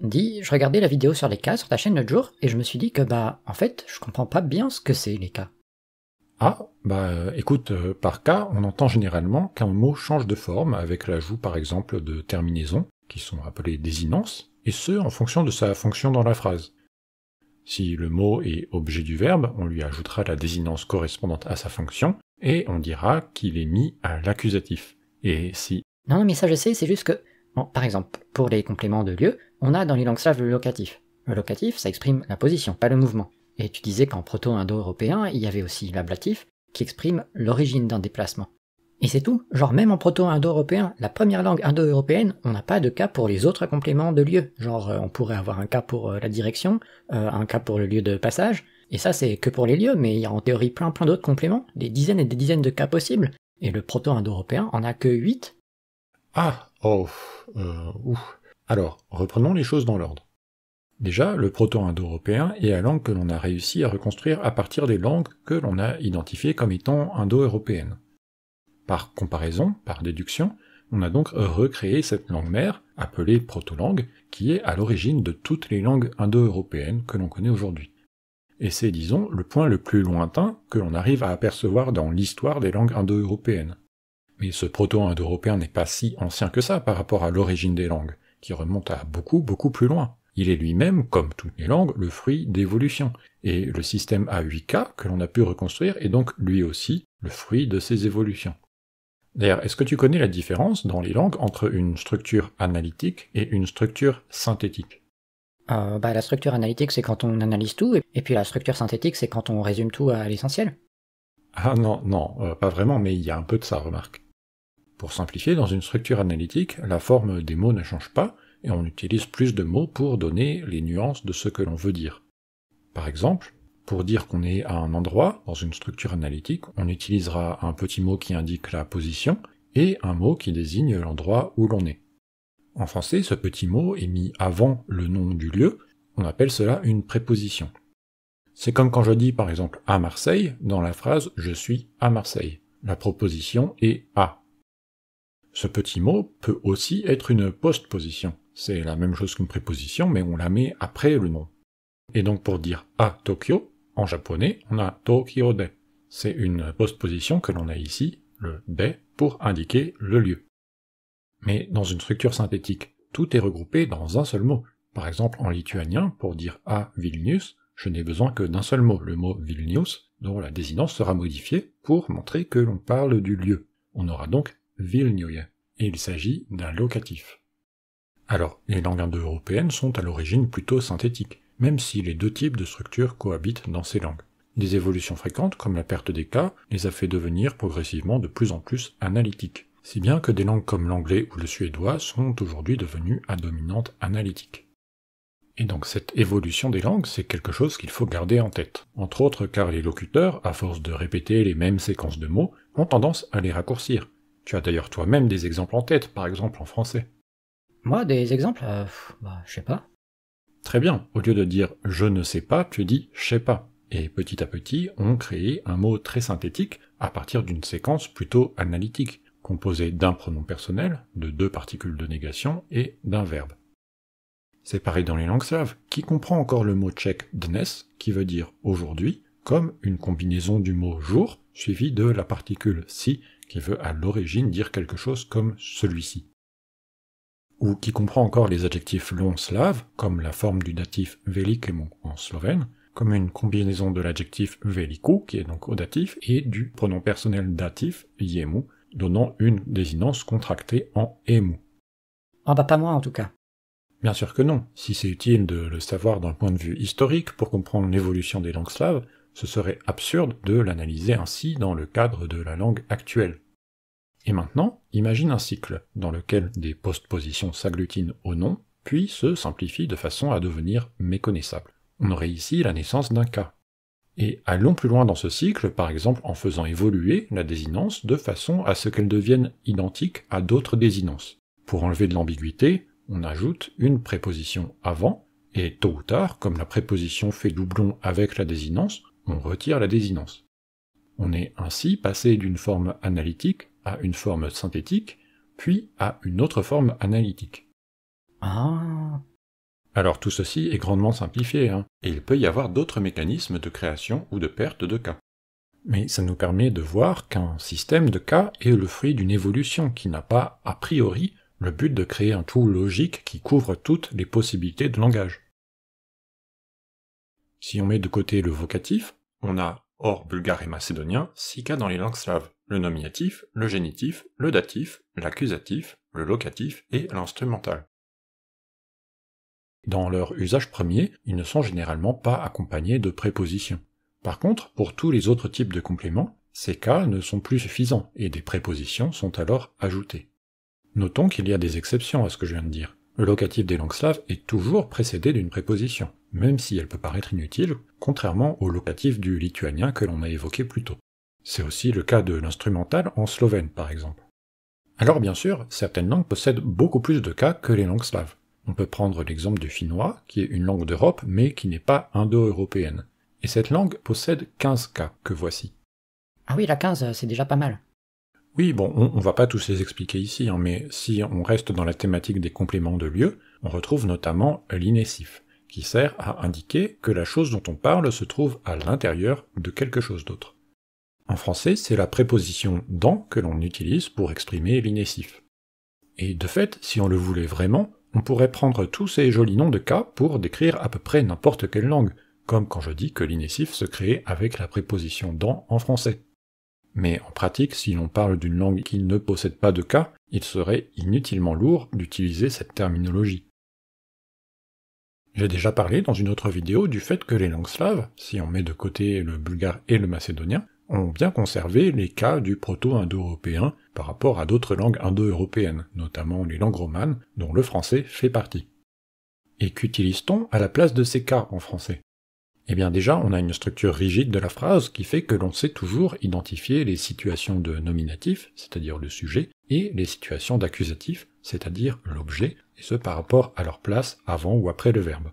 dit Je regardais la vidéo sur les cas sur ta chaîne l'autre jour et je me suis dit que bah, en fait, je comprends pas bien ce que c'est les cas. Ah, bah écoute, euh, par cas, on entend généralement qu'un mot change de forme avec l'ajout par exemple de terminaisons, qui sont appelées désinences, et ce en fonction de sa fonction dans la phrase. Si le mot est objet du verbe, on lui ajoutera la désinence correspondante à sa fonction, et on dira qu'il est mis à l'accusatif. Et si... Non, non, mais ça je sais, c'est juste que par exemple, pour les compléments de lieu, on a dans les langues slaves le locatif. Le locatif, ça exprime la position, pas le mouvement. Et tu disais qu'en proto-indo-européen, il y avait aussi l'ablatif, qui exprime l'origine d'un déplacement. Et c'est tout, genre même en proto-indo-européen, la première langue indo-européenne, on n'a pas de cas pour les autres compléments de lieu. Genre euh, on pourrait avoir un cas pour euh, la direction, euh, un cas pour le lieu de passage, et ça c'est que pour les lieux, mais il y a en théorie plein plein d'autres compléments, des dizaines et des dizaines de cas possibles, et le proto-indo-européen en a que 8. Ah, euh, Alors, reprenons les choses dans l'ordre. Déjà, le proto-indo-européen est la langue que l'on a réussi à reconstruire à partir des langues que l'on a identifiées comme étant indo-européennes. Par comparaison, par déduction, on a donc recréé cette langue mère, appelée proto-langue, qui est à l'origine de toutes les langues indo-européennes que l'on connaît aujourd'hui. Et c'est, disons, le point le plus lointain que l'on arrive à apercevoir dans l'histoire des langues indo-européennes. Mais ce proto-indo-européen n'est pas si ancien que ça par rapport à l'origine des langues, qui remonte à beaucoup, beaucoup plus loin. Il est lui-même, comme toutes les langues, le fruit d'évolution. Et le système A8K que l'on a pu reconstruire est donc lui aussi le fruit de ces évolutions. D'ailleurs, est-ce que tu connais la différence dans les langues entre une structure analytique et une structure synthétique euh, bah, La structure analytique, c'est quand on analyse tout, et puis la structure synthétique, c'est quand on résume tout à l'essentiel. Ah non, non, euh, pas vraiment, mais il y a un peu de ça, remarque. Pour simplifier, dans une structure analytique, la forme des mots ne change pas, et on utilise plus de mots pour donner les nuances de ce que l'on veut dire. Par exemple, pour dire qu'on est à un endroit, dans une structure analytique, on utilisera un petit mot qui indique la position, et un mot qui désigne l'endroit où l'on est. En français, ce petit mot est mis avant le nom du lieu, on appelle cela une préposition. C'est comme quand je dis par exemple à Marseille dans la phrase je suis à Marseille. La proposition est à. Ce petit mot peut aussi être une postposition. C'est la même chose qu'une préposition, mais on la met après le nom. Et donc pour dire à ah, Tokyo, en japonais, on a Tokyo de. C'est une postposition que l'on a ici, le de, pour indiquer le lieu. Mais dans une structure synthétique, tout est regroupé dans un seul mot. Par exemple, en lituanien, pour dire à ah, Vilnius, je n'ai besoin que d'un seul mot, le mot Vilnius, dont la désinence sera modifiée pour montrer que l'on parle du lieu. On aura donc et il s'agit d'un locatif. Alors, les langues indo-européennes sont à l'origine plutôt synthétiques, même si les deux types de structures cohabitent dans ces langues. Des évolutions fréquentes, comme la perte des cas, les a fait devenir progressivement de plus en plus analytiques, si bien que des langues comme l'anglais ou le suédois sont aujourd'hui devenues à dominante analytique. Et donc cette évolution des langues, c'est quelque chose qu'il faut garder en tête, entre autres car les locuteurs, à force de répéter les mêmes séquences de mots, ont tendance à les raccourcir, tu as d'ailleurs toi-même des exemples en tête, par exemple en français. Moi, des exemples euh, bah, Je sais pas. Très bien, au lieu de dire je ne sais pas, tu dis je sais pas. Et petit à petit, on crée un mot très synthétique à partir d'une séquence plutôt analytique, composée d'un pronom personnel, de deux particules de négation et d'un verbe. C'est pareil dans les langues slaves, qui comprend encore le mot tchèque dnes, qui veut dire aujourd'hui, comme une combinaison du mot jour, suivi de la particule si, qui veut à l'origine dire quelque chose comme celui-ci. Ou qui comprend encore les adjectifs longs slaves, comme la forme du datif velikemu en slovène, comme une combinaison de l'adjectif veliku, qui est donc au datif, et du pronom personnel datif yemu, donnant une désinence contractée en emu. En ah bah pas moi en tout cas. Bien sûr que non. Si c'est utile de le savoir d'un point de vue historique pour comprendre l'évolution des langues slaves, ce serait absurde de l'analyser ainsi dans le cadre de la langue actuelle. Et maintenant, imagine un cycle dans lequel des postpositions s'agglutinent au nom, puis se simplifient de façon à devenir méconnaissables. On aurait ici la naissance d'un cas. Et allons plus loin dans ce cycle, par exemple en faisant évoluer la désinence de façon à ce qu'elle devienne identique à d'autres désinences. Pour enlever de l'ambiguïté, on ajoute une préposition avant, et tôt ou tard, comme la préposition fait doublon avec la désinence, on retire la désinence. On est ainsi passé d'une forme analytique à une forme synthétique, puis à une autre forme analytique. Ah Alors tout ceci est grandement simplifié, hein, et il peut y avoir d'autres mécanismes de création ou de perte de cas. Mais ça nous permet de voir qu'un système de cas est le fruit d'une évolution qui n'a pas, a priori, le but de créer un tout logique qui couvre toutes les possibilités de langage. Si on met de côté le vocatif, on a, hors bulgare et macédonien, six cas dans les langues slaves, le nominatif, le génitif, le datif, l'accusatif, le locatif et l'instrumental. Dans leur usage premier, ils ne sont généralement pas accompagnés de prépositions. Par contre, pour tous les autres types de compléments, ces cas ne sont plus suffisants et des prépositions sont alors ajoutées. Notons qu'il y a des exceptions à ce que je viens de dire. Le locatif des langues slaves est toujours précédé d'une préposition même si elle peut paraître inutile, contrairement au locatif du lituanien que l'on a évoqué plus tôt. C'est aussi le cas de l'instrumental en slovène, par exemple. Alors bien sûr, certaines langues possèdent beaucoup plus de cas que les langues slaves. On peut prendre l'exemple du finnois, qui est une langue d'Europe mais qui n'est pas indo-européenne. Et cette langue possède 15 cas que voici. Ah oui, la 15, c'est déjà pas mal. Oui, bon, on, ne va pas tous les expliquer ici, hein, mais si on reste dans la thématique des compléments de lieu, on retrouve notamment l'inessif qui sert à indiquer que la chose dont on parle se trouve à l'intérieur de quelque chose d'autre. En français, c'est la préposition dans que l'on utilise pour exprimer l'inessif. Et de fait, si on le voulait vraiment, on pourrait prendre tous ces jolis noms de cas pour décrire à peu près n'importe quelle langue, comme quand je dis que l'inessif se crée avec la préposition dans en français. Mais en pratique, si l'on parle d'une langue qui ne possède pas de cas, il serait inutilement lourd d'utiliser cette terminologie. J'ai déjà parlé dans une autre vidéo du fait que les langues slaves, si on met de côté le bulgare et le macédonien, ont bien conservé les cas du proto-indo-européen par rapport à d'autres langues indo-européennes, notamment les langues romanes, dont le français fait partie. Et qu'utilise-t-on à la place de ces cas en français Eh bien déjà, on a une structure rigide de la phrase qui fait que l'on sait toujours identifier les situations de nominatif, c'est-à-dire le sujet, et les situations d'accusatif, c'est-à-dire l'objet, et ce par rapport à leur place avant ou après le verbe.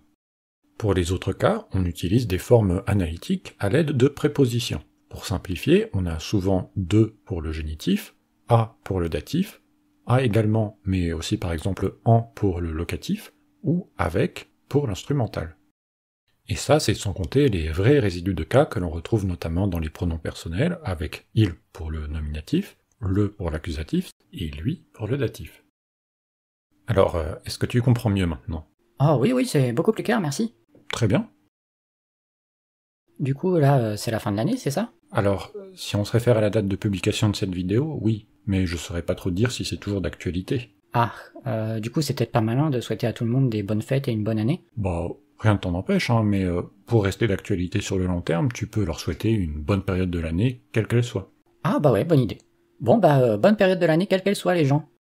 Pour les autres cas, on utilise des formes analytiques à l'aide de prépositions. Pour simplifier, on a souvent de pour le génitif, A pour le datif, a également, mais aussi par exemple en pour le locatif, ou avec pour l'instrumental. Et ça, c'est sans compter les vrais résidus de cas que l'on retrouve notamment dans les pronoms personnels, avec il pour le nominatif, le pour l'accusatif et lui pour le datif. Alors, euh, est-ce que tu comprends mieux maintenant Ah oui, oui, c'est beaucoup plus clair, merci. Très bien. Du coup, là, euh, c'est la fin de l'année, c'est ça Alors, si on se réfère à la date de publication de cette vidéo, oui, mais je saurais pas trop dire si c'est toujours d'actualité. Ah, euh, du coup, c'est peut-être pas malin de souhaiter à tout le monde des bonnes fêtes et une bonne année Bah, rien ne t'en empêche, hein, mais pour rester d'actualité sur le long terme, tu peux leur souhaiter une bonne période de l'année, quelle qu'elle soit. Ah bah ouais, bonne idée. Bon bah, bonne période de l'année, quelle qu'elle soit, les gens.